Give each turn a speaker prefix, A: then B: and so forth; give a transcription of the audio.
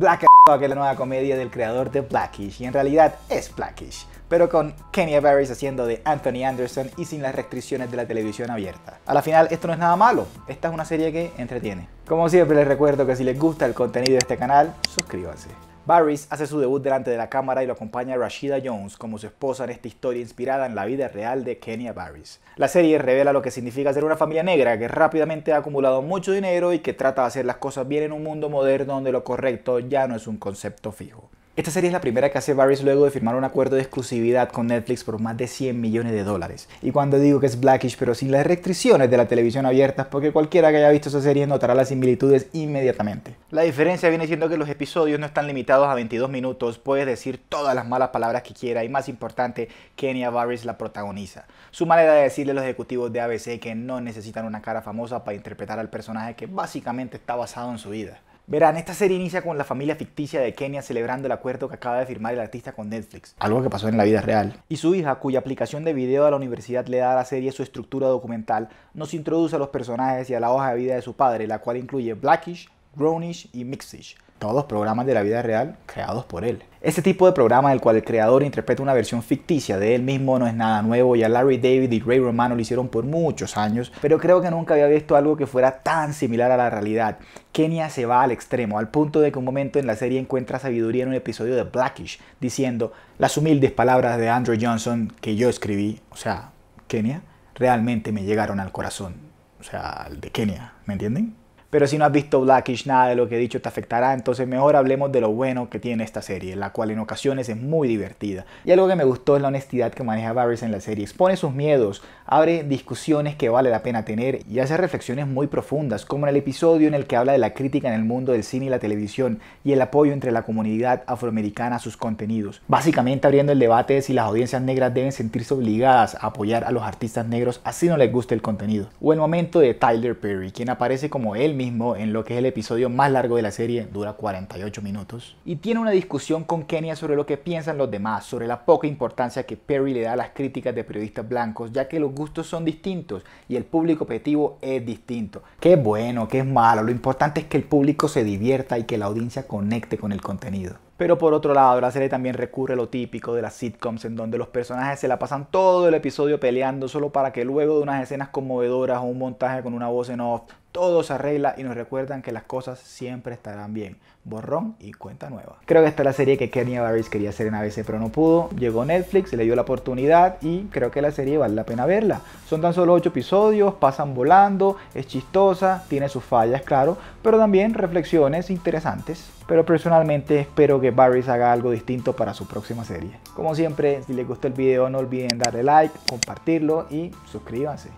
A: Black que es la nueva comedia del creador de Blackish, y en realidad es Blackish, pero con Kenya Barris haciendo de Anthony Anderson y sin las restricciones de la televisión abierta. A la final, esto no es nada malo, esta es una serie que entretiene. Como siempre les recuerdo que si les gusta el contenido de este canal, suscríbanse. Barris hace su debut delante de la cámara y lo acompaña Rashida Jones como su esposa en esta historia inspirada en la vida real de Kenya Barris. La serie revela lo que significa ser una familia negra que rápidamente ha acumulado mucho dinero y que trata de hacer las cosas bien en un mundo moderno donde lo correcto ya no es un concepto fijo. Esta serie es la primera que hace Barris luego de firmar un acuerdo de exclusividad con Netflix por más de 100 millones de dólares. Y cuando digo que es Blackish, pero sin las restricciones de la televisión abiertas, porque cualquiera que haya visto esa serie notará las similitudes inmediatamente. La diferencia viene siendo que los episodios no están limitados a 22 minutos, puedes decir todas las malas palabras que quieras y más importante, Kenya Barris la protagoniza. Su manera de decirle a los ejecutivos de ABC que no necesitan una cara famosa para interpretar al personaje que básicamente está basado en su vida. Verán, esta serie inicia con la familia ficticia de Kenia celebrando el acuerdo que acaba de firmar el artista con Netflix, algo que pasó en la vida real. Y su hija, cuya aplicación de video a la universidad le da a la serie su estructura documental, nos introduce a los personajes y a la hoja de vida de su padre, la cual incluye Blackish, Grownish y Mixish, todos programas de la vida real creados por él. Este tipo de programa del cual el creador interpreta una versión ficticia de él mismo no es nada nuevo, ya Larry David y Ray Romano lo hicieron por muchos años, pero creo que nunca había visto algo que fuera tan similar a la realidad. Kenia se va al extremo, al punto de que un momento en la serie encuentra sabiduría en un episodio de Blackish, diciendo las humildes palabras de Andrew Johnson que yo escribí, o sea, Kenia, realmente me llegaron al corazón, o sea, al de Kenia, ¿me entienden? Pero si no has visto Blackish, nada de lo que he dicho te afectará, entonces mejor hablemos de lo bueno que tiene esta serie, la cual en ocasiones es muy divertida. Y algo que me gustó es la honestidad que maneja Barris en la serie. Expone sus miedos, abre discusiones que vale la pena tener y hace reflexiones muy profundas, como en el episodio en el que habla de la crítica en el mundo del cine y la televisión y el apoyo entre la comunidad afroamericana a sus contenidos. Básicamente abriendo el debate de si las audiencias negras deben sentirse obligadas a apoyar a los artistas negros así no les guste el contenido. O el momento de Tyler Perry, quien aparece como él mismo en lo que es el episodio más largo de la serie, dura 48 minutos, y tiene una discusión con Kenia sobre lo que piensan los demás, sobre la poca importancia que Perry le da a las críticas de periodistas blancos, ya que los gustos son distintos y el público objetivo es distinto. Qué bueno, qué es malo, lo importante es que el público se divierta y que la audiencia conecte con el contenido. Pero por otro lado, la serie también recurre a lo típico de las sitcoms en donde los personajes se la pasan todo el episodio peleando solo para que luego de unas escenas conmovedoras o un montaje con una voz en off todo se arregla y nos recuerdan que las cosas siempre estarán bien. Borrón y cuenta nueva. Creo que esta es la serie que Kenny Barris quería hacer en ABC pero no pudo. Llegó Netflix, le dio la oportunidad y creo que la serie vale la pena verla. Son tan solo 8 episodios, pasan volando, es chistosa, tiene sus fallas, claro, pero también reflexiones interesantes. Pero personalmente espero que Barris haga algo distinto para su próxima serie. Como siempre, si les gustó el video no olviden darle like, compartirlo y suscríbanse.